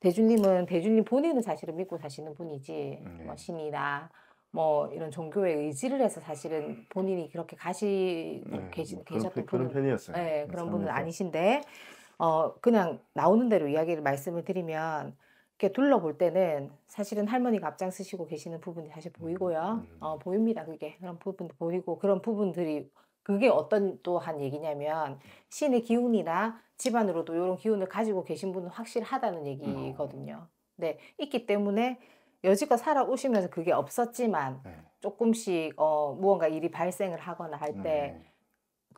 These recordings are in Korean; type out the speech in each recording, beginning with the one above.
대주님은 대주님 본인은 사실은 믿고 사시는 분이지 네. 뭐 예. 신이나 뭐 이런 종교에 의지를 해서 사실은 본인이 그렇게 가시 네, 계시, 뭐 계셨던 그런, 분은 편이었어요. 네, 그런 분은 아니신데 어 그냥 나오는 대로 이야기를 말씀을 드리면 이렇게 둘러볼 때는 사실은 할머니가 앞장서시고 계시는 부분이 사실 음, 보이고요. 음. 어 보입니다. 그게 그런 부분도 보이고 그런 부분들이 그게 어떤 또 한 얘기냐면 신의 기운이나 집안으로도 이런 기운을 가지고 계신 분은 확실하다는 음. 얘기거든요. 네, 있기 때문에 여지껏 살아오시면서 그게 없었지만 네. 조금씩 어, 무언가 일이 발생을 하거나 할때 네.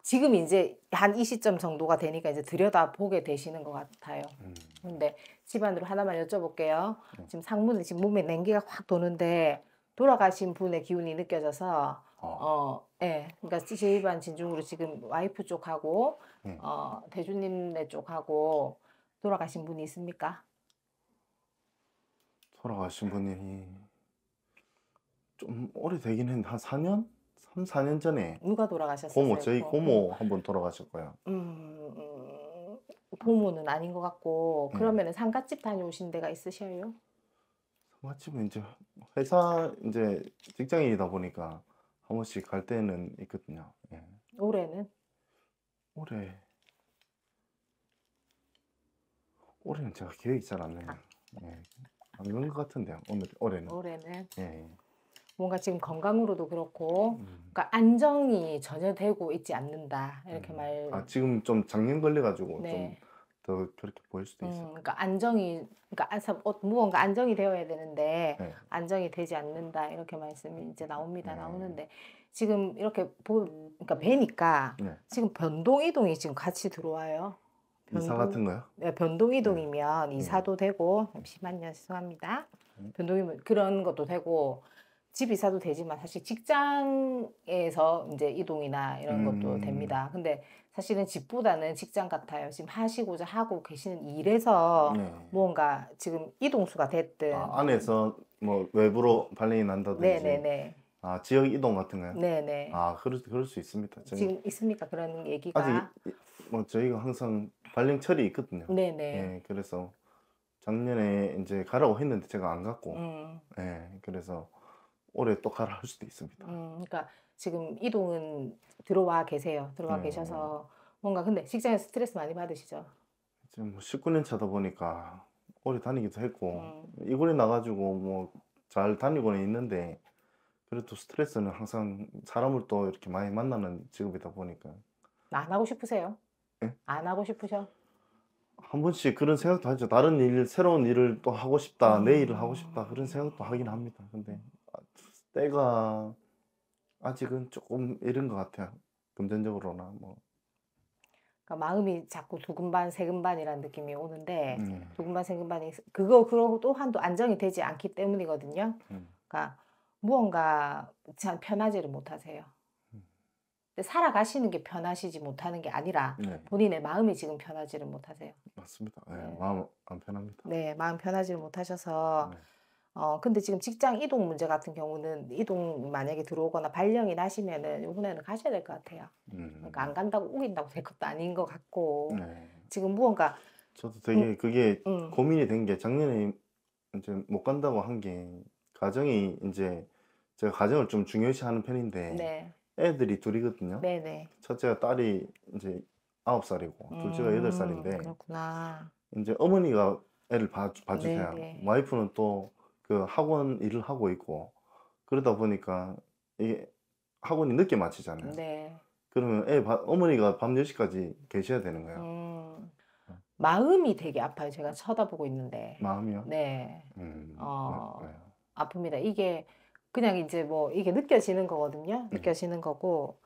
지금 이제 한 이 시점 정도가 되니까 이제 들여다보게 되시는 것 같아요. 음. 근데 집안으로 하나만 여쭤볼게요. 네. 지금 상무는 지금 몸에 냉기가 확 도는데 돌아가신 분의 기운이 느껴져서 어. 어, 예. 그러니까 제2반 진중으로 지금 와이프 쪽하고 음. 어, 대주님네 쪽하고 돌아가신 분이 있습니까? 돌아가신 분이 좀 오래되긴 했는데 한 4년? 3, 4년 전에 누가 돌아가셨어요? 고모, 저희 고모 한분 돌아가셨고요. 음, 음, 음, 고모는 아닌 것 같고 예. 그러면 은 상가집 다녀오신 데가 있으셔요? 상가집은 이제 회사 이제 직장인이다 보니까 한 번씩 갈 때는 있거든요. 예. 올해는? 올해 올해는 제가 계획이 잘안 나요. 아. 예. 안 그런 것 같은데요. 오늘 올해는. 올해는 예. 뭔가 지금 건강으로도 그렇고 음. 그러니까 안정이 전혀 되고 있지 않는다 이렇게 음. 말. 아 지금 좀 작년 걸려가지고 네. 좀더 그렇게 보일 수도 있어요. 음, 그러니까 안정이 그러니까 아, 어, 무언가 안정이 되어야 되는데 네. 안정이 되지 않는다 이렇게 말씀이 이제 나옵니다 네. 나오는데 지금 이렇게 보 그러니까 배니까 네. 지금 변동 이동이 지금 같이 들어와요. 변동, 이사 같은 거요? 네, 변동 이동이면 네. 네. 이사도 되고 잠시요 음, 죄송합니다. 음. 변동이면 뭐 그런 것도 되고 집 이사도 되지만 사실 직장에서 이제 이동이나 이런 것도 음... 됩니다. 근데 사실은 집보다는 직장 같아요. 지금 하시고자 하고 계시는 일에서 네. 뭔가 지금 이동수가 됐든 아, 안에서 뭐 외부로 발령이 난다든지 네네네. 아 지역 이동 같은 거요? 네네. 아 그럴, 그럴 수 있습니다. 저희, 지금 있습니까 그런 얘기가? 아직 뭐 저희가 항상 발령철이 있거든요. 네네. 네, 그래서 작년에 이제 가라고 했는데 제가 안 갔고, 음. 네, 그래서 올해 또 가라 할 수도 있습니다. 음, 그러니까 지금 이동은 들어와 계세요. 들어와 음. 계셔서 뭔가 근데 직장에 스트레스 많이 받으시죠? 지금 19년 차다 보니까 오래 다니기도 했고 음. 이군에 나가지고 뭐 잘 다니고는 있는데 그래도 스트레스는 항상 사람을 또 이렇게 많이 만나는 직업이다 보니까 안 하고 싶으세요? 네? 안 하고 싶으셔? 한 번씩 그런 생각도 하죠. 다른 일, 새로운 일을 또 하고 싶다, 음. 내 일을 하고 싶다 그런 생각도 하긴 합니다. 근데 음. 아, 때가 아직은 조금 이른 것 같아요. 금전적으로나 뭐. 그러니까 마음이 자꾸 두근반 세근반이라는 느낌이 오는데 음. 두근반 세근반이 그거 그런 또한도 안정이 되지 않기 때문이거든요. 음. 그러니까 무언가 참 편하지를 못하세요. 음. 살아가시는 게 편하시지 못하는 게 아니라 네. 본인의 마음이 지금 편하지를 못하세요. 맞습니다. 네, 네. 마음 안 편합니다. 네, 마음 편하지를 못하셔서 네. 어, 근데 지금 직장 이동 문제 같은 경우는 이동 만약에 들어오거나 발령이 나시면은 요번에는 가셔야 될 것 같아요. 그러니까 안 음. 간다고 우긴다고 될 것도 아닌 것 같고 네. 지금 무언가 저도 되게 음, 그게 음. 고민이 된 게 작년에 이제 못 간다고 한 게 가정이 이제 제가 가정을 좀 중요시하는 편인데 네. 애들이 둘이거든요. 네네. 네. 첫째가 딸이 이제 아홉 살이고 둘째가 여덟 음, 살인데 그렇구나. 이제 어머니가 애를 봐, 봐주세요. 네네. 네. 와이프는 또그 학원 일을 하고 있고 그러다 보니까 이게 학원이 늦게 마치잖아요. 네. 그러면 애 바, 어머니가 밤 10시까지 계셔야 되는 거예요. 음, 마음이 되게 아파요. 제가 쳐다보고 있는데. 마음이요? 네. 음, 어, 네. 아픕니다. 이게 그냥 이제 뭐 이게 느껴지는 거거든요. 음. 느껴지는 거고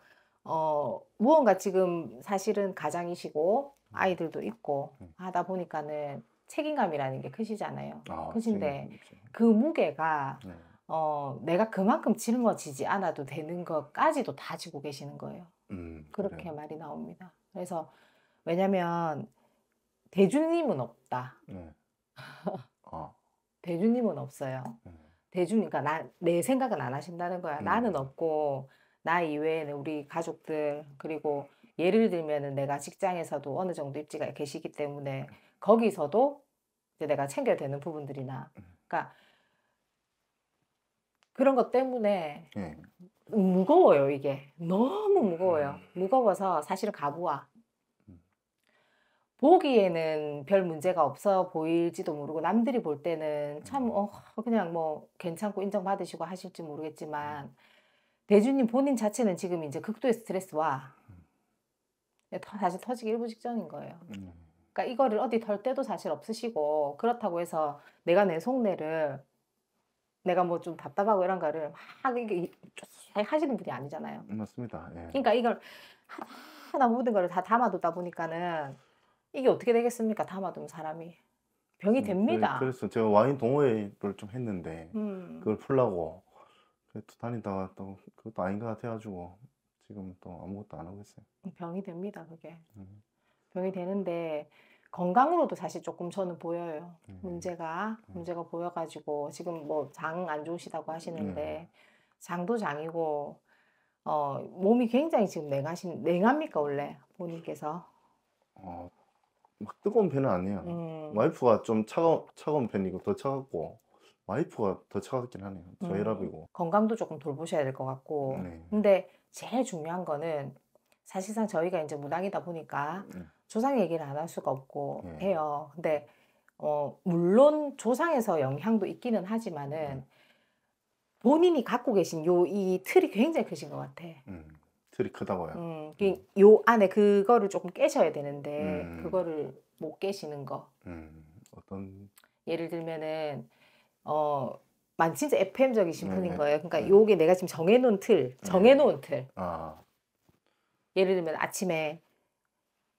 어, 무언가 지금 사실은 가장이시고 음. 아이들도 있고 음. 하다 보니까는 책임감이라는 게 크시잖아요. 아, 크신데 그 무게가 네. 어, 내가 그만큼 짊어지지 않아도 되는 것까지도 다 지고 계시는 거예요. 음, 그렇게 그래요. 말이 나옵니다. 그래서 왜냐면 하 대주님은 없다. 네. 아. 대주님은 없어요. 네. 대주님, 그러니까 나, 내 생각은 안 하신다는 거야. 음. 나는 없고 나 이외에는 우리 가족들 그리고 예를 들면은 내가 직장에서도 어느 정도 입지가 계시기 때문에 네. 거기서도 이제 내가 챙겨야 되는 부분들이나 음. 그러니까 그런 것 때문에 네. 무거워요 이게 너무 음. 무거워요 음. 무거워서 사실은 가구와 보기에는 별 문제가 없어 보일지도 모르고 남들이 볼 때는 참 어, 그냥 뭐 괜찮고 인정받으시고 하실지 모르겠지만 대주님 본인 자체는 지금 이제 극도의 스트레스와 네, 사실 터지기 일부 직전인 거예요. 그러니까 이거를 어디 덜 때도 사실 없으시고 그렇다고 해서 내가 내 속내를 내가 뭐 좀 답답하고 이런 거를 막 이게 하시는 분이 아니잖아요. 음, 맞습니다. 예. 그러니까 이걸 하나, 모든 거를 다 담아두다 보니까는 이게 어떻게 되겠습니까? 담아두면 사람이 병이 음, 됩니다. 그래서 제가 와인 동호회를 좀 했는데 음. 그걸 풀라고 다니다가 또 그것도 아닌 것 같아가지고 지금 또 아무것도 안 하고 있어요. 음, 병이 됩니다, 그게. 음. 병이 되는데 건강으로도 사실 조금 저는 보여요. 음. 문제가 음. 문제가 보여가지고 지금 뭐 장 안 좋으시다고 하시는데 음. 장도 장이고 어 몸이 굉장히 지금 냉하신 냉합니까 원래 본인께서? 어, 막 뜨거운 편은 아니에요. 음. 와이프가 좀 차가 차가운 편이고 더 차갑고 와이프가 더 차갑긴 하네요. 음. 저 혈압이고 건강도 조금 돌보셔야 될 것 같고. 네. 근데 제일 중요한 거는 사실상 저희가 이제 무당이다 보니까. 네. 조상 얘기를 안 할 수가 없고 음. 해요. 근데 어 물론 조상에서 영향도 있기는 하지만은 네. 본인이 갖고 계신 요 이 틀이 굉장히 크신 것 같아. 음, 틀이 크다고요. 음, 음. 요 안에 그거를 조금 깨셔야 되는데 음. 그거를 못 깨시는 거. 어떤 예를 들면은 어. 만 진짜 FM적이신 네. 분인 거예요. 그러니까 네. 요게 내가 지금 정해놓은 틀, 정해놓은 틀. 아. 예를 들면 아침에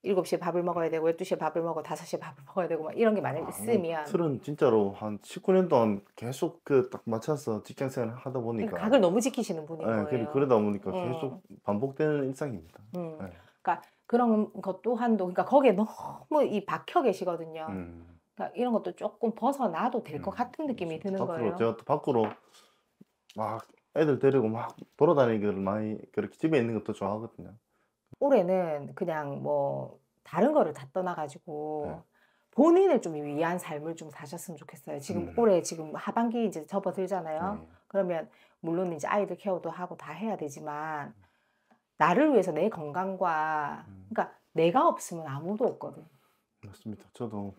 7시에 밥을 먹어야 되고 12시에 밥을 먹어 5시에 밥을 먹어야 되고 막 이런 게 많이 아, 있으면 틀은 진짜로 한 19년 동안 계속 그 딱 맞춰서 직장 생활 하다 그러니까 보니까 각을 너무 지키시는 분인 네, 거예요. 그러다 보니까 음. 계속 반복되는 일상입니다. 음. 네. 그러니까 그런 것 또한도 그러니까 거기에 너무 이 박혀 계시거든요. 음. 그러니까 이런 것도 조금 벗어나도 될것 음, 같은 느낌이 드는 밖으로, 거예요. 제가 또 밖으로 막 애들 데리고 막 돌아다니기를 많이 그렇게 집에 있는 것도 좋아하거든요. 올해는 그냥 뭐 다른 거를 다 떠나가지고 네. 본인을 좀 위한 삶을 좀 사셨으면 좋겠어요. 지금 음. 올해 지금 하반기 이제 접어들잖아요. 음. 그러면 물론 이제 아이들 케어도 하고 다 해야 되지만 음. 나를 위해서 내 건강과 음. 그러니까 내가 없으면 아무도 없거든. 맞습니다. 저도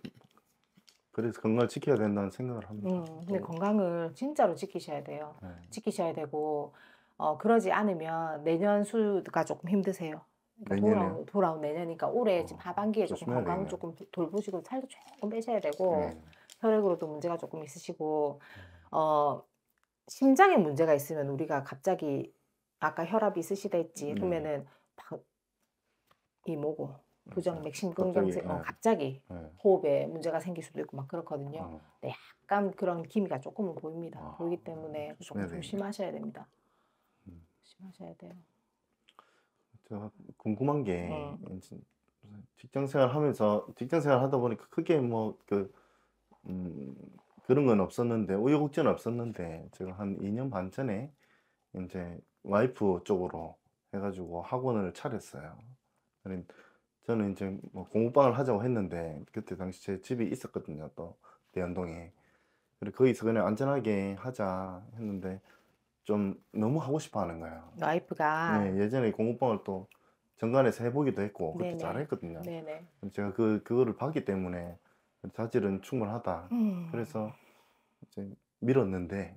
그래서 건강을 지켜야 된다는 생각을 합니다. 음, 근데 건강을 진짜로 지키셔야 돼요. 네. 지키셔야 되고 어, 그러지 않으면 내년 수가 조금 힘드세요. 돌아온, 돌아온 내년이니까 올해 어, 지금 하반기에 조금 건강 을 조금 돌보시고 살도 조금 빼셔야 되고 네. 혈액으로도 문제가 조금 있으시고 음. 어 심장에 문제가 있으면 우리가 갑자기 아까 혈압이 쓰시다 했지 음. 그러면은 방, 이 뭐고 부정맥심 음. 근경색 갑자기, 어, 네. 갑자기 네. 호흡에 문제가 생길 수도 있고 막 그렇거든요. 어. 네, 약간 그런 기미가 조금은 보입니다. 아. 보이기 때문에 조금 조심하셔야 됩니다. 음. 조심하셔야 돼요. 제가 궁금한 게 네. 직장 생활 하면서 직장 생활 하다 보니까 크게 뭐그 음, 그런 건 없었는데 우여곡절은 없었는데 제가 한 2년 반 전에 이제 와이프 쪽으로 해가지고 학원을 차렸어요. 저는 이제 뭐 공부방을 하자고 했는데 그때 당시 제 집이 있었거든요. 또 대연동에. 그리고 거기서 그냥 안전하게 하자 했는데 좀 너무 하고 싶어 하는 거예요. 와이프가 네, 예전에 공부방을 또 정관에서 해보기도 했고 그때 잘했거든요. 네네. 제가 그 그거를 봤기 때문에 자질은 충분하다. 음. 그래서 이제 밀었는데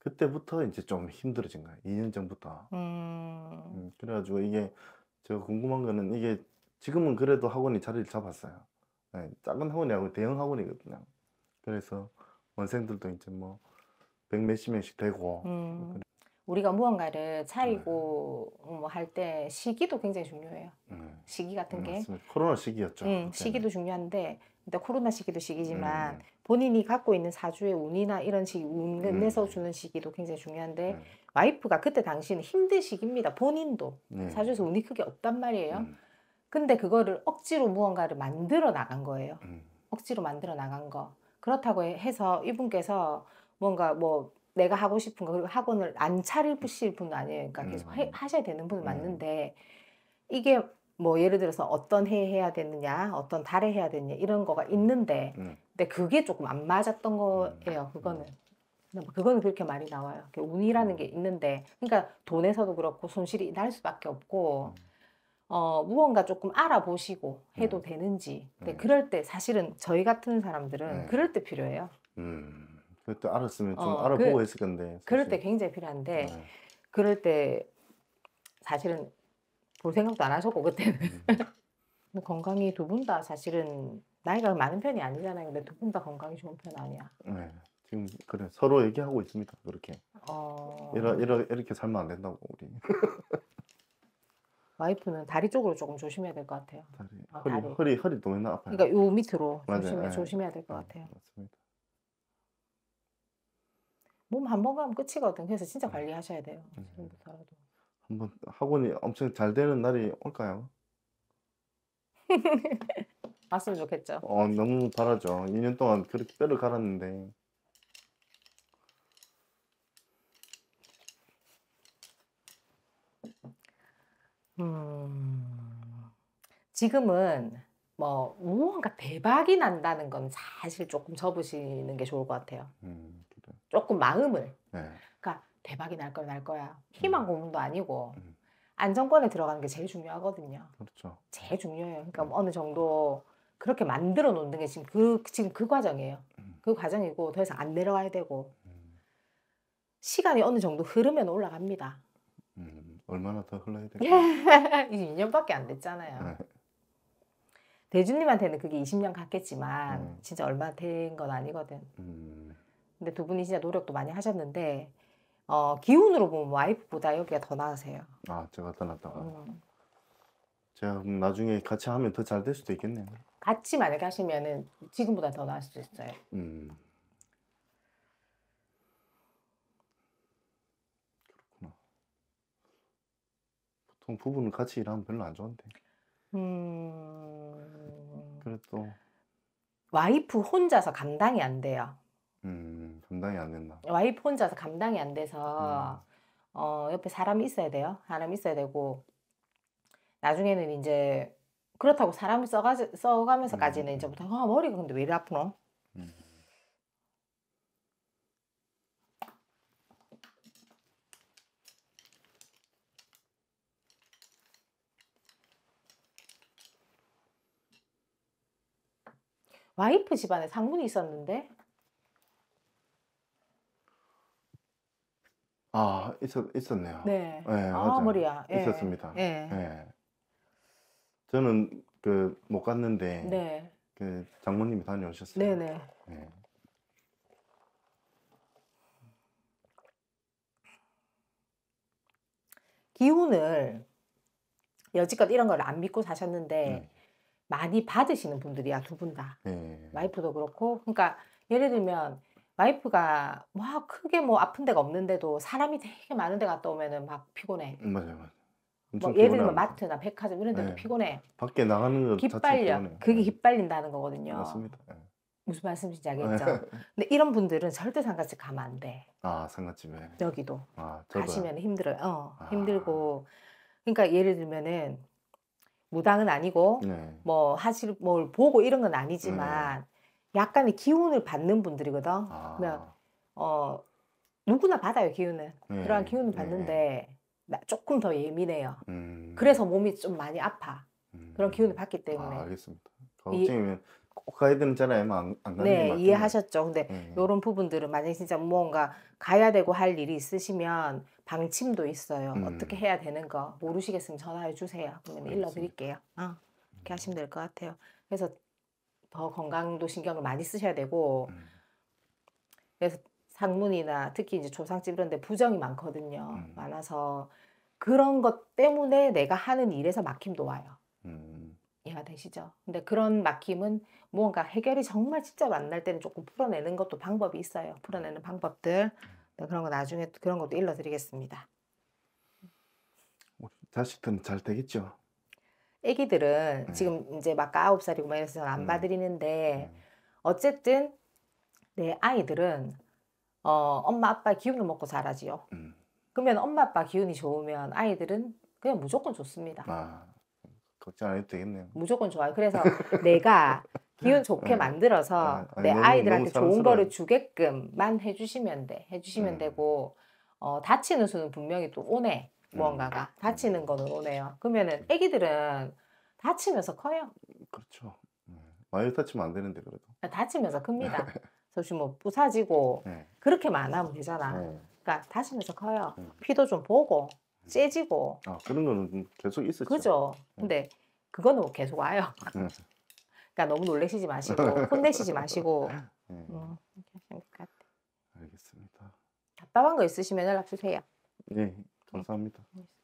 그때부터 이제 좀 힘들어진 거예요. 2년 전부터. 음. 음, 그래가지고 이게 제가 궁금한 거는 이게 지금은 그래도 학원이 자리를 잡았어요. 네, 작은 학원이 아니고 대형 학원이거든요. 그래서 원생들도 이제 뭐백 몇 십 명씩 되고 음. 우리가 무언가를 차리고 네. 음, 뭐할 때 시기도 굉장히 중요해요. 음. 시기 같은 게 맞습니다. 코로나 시기였죠. 음, 시기도 중요한데 근데 코로나 시기도 시기지만 음. 본인이 갖고 있는 사주의 운이나 이런 시기 운을 음, 내서 주는 시기도 굉장히 중요한데 와이프가 그때 당시는 에 힘든 시기입니다. 본인도 사주에서 운이 크게 없단 말이에요. 음. 근데 그거를 억지로 무언가를 만들어 나간 거예요. 억지로 만들어 나간 거. 그렇다고 해서 이분께서 뭔가 뭐 내가 하고 싶은 거 그리고 학원을 안 차리실 분은 아니에요. 그러니까 음, 계속 해, 하셔야 되는 분은 음. 맞는데 이게 뭐 예를 들어서 어떤 해에 해야 되느냐, 어떤 달에 해야 되느냐 이런 거가 음, 있는데 근데 그게 조금 안 맞았던 거예요. 그거는. 뭐 그거는 그렇게 많이 나와요. 운이라는 게 있는데, 그러니까 돈에서도 그렇고 손실이 날 수밖에 없고, 어, 무언가 조금 알아보시고 해도 음. 되는지. 근데 음. 그럴 때 사실은 저희 같은 사람들은 음. 그럴 때 필요해요. 그때 알았으면 좀 어, 알아보고 그, 했을 건데. 사실. 그럴 때 굉장히 필요한데 네. 그럴 때 사실은 볼 생각도 안 하셨고 그때는 음. 뭐 건강이 두 분 다 사실은 나이가 많은 편이 아니잖아요. 근데 두 분 다 건강이 좋은 편 아니야. 네. 지금 그래 서로 얘기하고 있습니다. 그렇게. 어... 이러, 이러, 이렇게 살면 안 된다고 우리. 와이프는 다리 쪽으로 조금 조심해야 될 것 같아요. 다리, 아, 허리, 다리. 허리, 허리 너무나 아파요. 그러니까 요 밑으로 맞아요. 조심해, 네. 조심해야 될것 네, 같아요. 맞습니다. 몸한번 가면 끝이거든. 그래서 진짜 음. 관리하셔야 돼요. 음. 지금부터라도. 한번 학원이 엄청 잘 되는 날이 올까요? 왔으면 좋겠죠. 어, 너무 바라죠. 2년 동안 그렇게 뼈를 갈았는데. 음, 지금은 뭐 무언가 대박이 난다는 건 사실 조금 접으시는 게 좋을 것 같아요. 음. 조금 마음을 네. 그러니까 대박이 날 거야 날 거야 희망 고문도 음. 아니고 음. 안정권에 들어가는 게 제일 중요하거든요. 그렇죠. 제일 중요해요. 그러니까 음. 어느 정도 그렇게 만들어 놓는 게 지금 그 지금 그 과정이에요. 음. 그 과정이고 더 이상 안 내려가야 되고 시간이 어느 정도 흐르면 올라갑니다. 얼마나 더 흘러야 될까요? 22년밖에 안 됐잖아요. 네. 대준님한테는 그게 20년 갔겠지만 진짜 얼마 된 건 아니거든. 근데 두 분이 진짜 노력도 많이 하셨는데 어, 기운으로 보면 와이프보다 여기가 더 나으세요. 아 제가 떠났다가 음. 제가 나중에 같이 하면 더 잘 될 수도 있겠네요. 같이 만약에 하시면은 지금보다 더 나을 수도 있어요. 음 그렇구나. 보통 부부는 같이 일하면 별로 안 좋은데. 음 그래도 와이프 혼자서 감당이 안 돼요. 감당이 안 됐나? 와이프 혼자서 감당이 안 돼서 음. 어, 옆에 사람이 있어야 돼요. 사람이 있어야 되고 나중에는 이제 그렇다고 사람을 써가 써가면서까지는 음. 이제부터 아 머리가 근데 왜 이리 아프노? 음. 와이프 집안에 상문이 있었는데 아, 있었, 있었네요. 네. 예, 아, 머리야. 예. 있었습니다. 예. 예. 저는 그 못 갔는데 네. 그 장모님이 다녀오셨어요. 네네. 네. 예. 기운을 여지껏 이런 걸 안 믿고 사셨는데 네. 많이 받으시는 분들이야 두 분 다. 예. 와이프도 그렇고 그러니까 예를 들면 와이프가 막 뭐 크게 뭐 아픈 데가 없는데도 사람이 되게 많은 데 갔다 오면은 막 피곤해. 음, 맞아요, 맞아요. 뭐 예를 들면 마트나 백화점 이런 데도 네. 피곤해. 밖에 나가는 것 자체가 피곤해 그게 기빨린다는 네. 거거든요. 맞습니다. 예. 무슨 말씀인지 알겠죠? 근데 이런 분들은 절대 상가집 가면 안 돼. 아 상가집에. 여기도 아 가시면 힘들어요. 어, 아. 힘들고 그러니까 예를 들면은 무당은 아니고 네. 뭐 하실 뭘 보고 이런 건 아니지만 네. 약간의 기운을 받는 분들이거든. 아. 그러면 어 누구나 받아요 기운은. 네. 그러한 기운을 네, 받는데 네. 조금 더 예민해요. 음. 그래서 몸이 좀 많이 아파. 음. 그런 기운을 음. 받기 때문에. 아, 알겠습니다. 걱정이면 그 꼭 가야 되는 자리에 뭐 안, 안 가는 네, 게 이해하셨죠. 근데 네. 이런 네. 부분들은 만약 진짜 뭔가 가야 되고 할 일이 있으시면 방침도 있어요. 음. 어떻게 해야 되는 거 모르시겠으면 전화해 주세요. 그러면 일러드릴게요. 어, 이렇게 하시면 될 것 같아요. 그래서 더 건강도 신경을 많이 쓰셔야 되고 음. 그래서 상문이나 특히 이제 조상집 이런 데 부정이 많거든요. 음. 많아서 그런 것 때문에 내가 하는 일에서 막힘도 와요. 음. 이해가 되시죠? 근데 그런 막힘은 뭔가 해결이 정말 진짜 만날 때는 조금 풀어내는 것도 방법이 있어요. 풀어내는 방법들 네, 그런 거 나중에 그런 것도 일러드리겠습니다. 뭐, 자식들은 잘 되겠죠? 애기들은 네. 지금 이제 막 아홉 살이고 막 이래서 안 음. 봐드리는데 네. 어쨌든 내 아이들은 어, 엄마 아빠 기운을 먹고 자라지요. 음. 그러면 엄마 아빠 기운이 좋으면 아이들은 그냥 무조건 좋습니다. 아, 걱정 안 해도 되겠네요. 무조건 좋아요. 그래서 내가 기운 좋게 네. 만들어서 아, 아니, 내 너무, 아이들한테 너무 좋은 거를 주게끔만 해주시면 돼. 해주시면 음. 되고 어, 다치는 수는 분명히 또 오네. 무언가가 음. 다치는 거는 오네요. 그러면은 아기들은 다치면서 커요. 그렇죠. 네. 많이 다치면 안 되는데 그래도. 아, 다치면서 큽니다. 사실 뭐 부사지고 네. 그렇게만 하면 되잖아. 네. 그러니까 다치면서 커요. 네. 피도 좀 보고 네. 째지고. 아 그런 거는 계속 있었죠. 그죠. 네. 근데 그거는 뭐 계속 와요. 그러니까 너무 놀래시지 마시고 혼내시지 마시고. 음, 이렇게 것 같아. 알겠습니다. 답답한 거 있으시면 연락 주세요. 네. 감사합니다. 네,